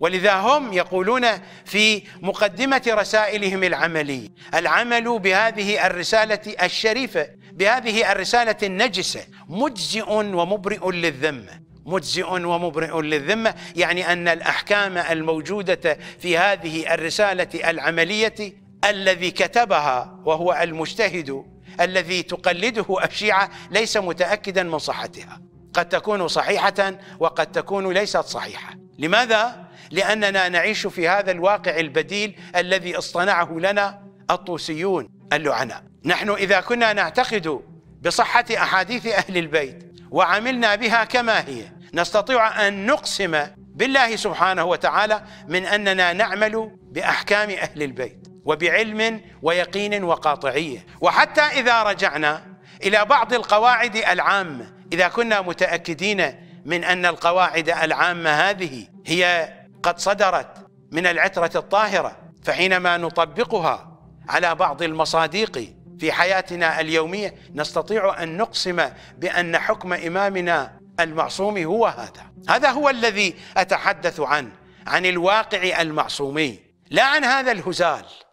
ولذا هم يقولون في مقدمة رسائلهم العملية العمل بهذه الرسالة الشريفة بهذه الرسالة النجسة مجزئ ومبرئ للذمة مجزئ ومبرئ للذمة يعني أن الأحكام الموجودة في هذه الرسالة العملية الذي كتبها وهو المجتهد الذي تقلده الشيعة ليس متأكدا من صحتها قد تكون صحيحة وقد تكون ليست صحيحة لماذا؟ لأننا نعيش في هذا الواقع البديل الذي اصطنعه لنا الطوسيون اللعناء نحن إذا كنا نعتقد بصحة أحاديث أهل البيت وعملنا بها كما هي نستطيع أن نقسم بالله سبحانه وتعالى من أننا نعمل بأحكام أهل البيت وبعلم ويقين وقاطعية وحتى إذا رجعنا إلى بعض القواعد العامة إذا كنا متأكدين من أن القواعد العامة هذه هي قد صدرت من العترة الطاهرة فحينما نطبقها على بعض المصادق في حياتنا اليومية نستطيع أن نقسم بأن حكم إمامنا المعصوم هو هذا هذا هو الذي أتحدث عنه عن الواقع المعصومي لا عن هذا الهزال